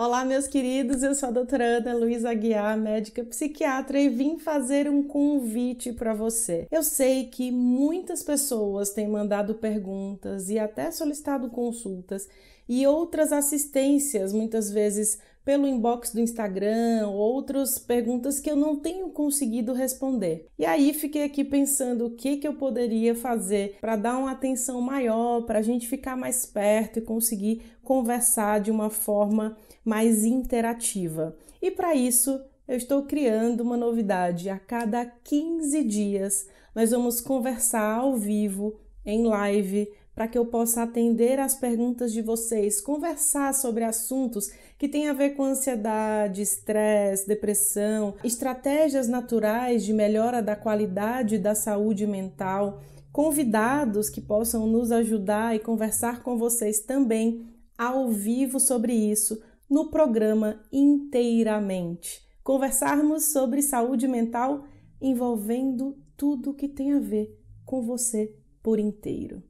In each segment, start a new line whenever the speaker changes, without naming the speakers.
Olá, meus queridos, eu sou a doutora Ana Luísa Aguiar, médica psiquiatra, e vim fazer um convite para você. Eu sei que muitas pessoas têm mandado perguntas e até solicitado consultas e outras assistências, muitas vezes pelo inbox do Instagram, outras perguntas que eu não tenho conseguido responder. E aí fiquei aqui pensando o que, que eu poderia fazer para dar uma atenção maior, para a gente ficar mais perto e conseguir conversar de uma forma mais interativa. E para isso, eu estou criando uma novidade. A cada 15 dias, nós vamos conversar ao vivo, em live, para que eu possa atender às perguntas de vocês, conversar sobre assuntos que têm a ver com ansiedade, estresse, depressão, estratégias naturais de melhora da qualidade da saúde mental, convidados que possam nos ajudar e conversar com vocês também ao vivo sobre isso no programa Inteiramente. Conversarmos sobre saúde mental envolvendo tudo que tem a ver com você por inteiro.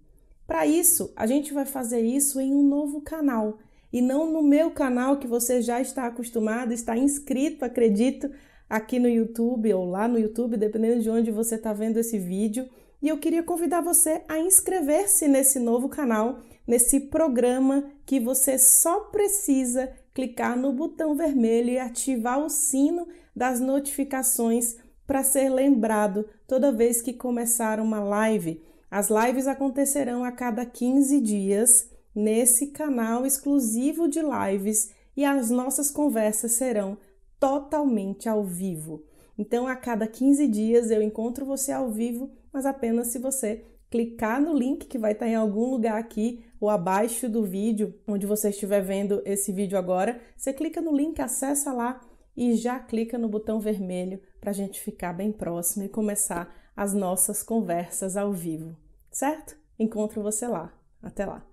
Para isso, a gente vai fazer isso em um novo canal e não no meu canal que você já está acostumado, está inscrito, acredito, aqui no YouTube ou lá no YouTube, dependendo de onde você está vendo esse vídeo. E eu queria convidar você a inscrever-se nesse novo canal, nesse programa que você só precisa clicar no botão vermelho e ativar o sino das notificações para ser lembrado toda vez que começar uma live. As lives acontecerão a cada 15 dias nesse canal exclusivo de lives e as nossas conversas serão totalmente ao vivo. Então, a cada 15 dias eu encontro você ao vivo, mas apenas se você clicar no link que vai estar em algum lugar aqui ou abaixo do vídeo, onde você estiver vendo esse vídeo agora. Você clica no link, acessa lá e já clica no botão vermelho para a gente ficar bem próximo e começar as nossas conversas ao vivo, certo? Encontro você lá. Até lá!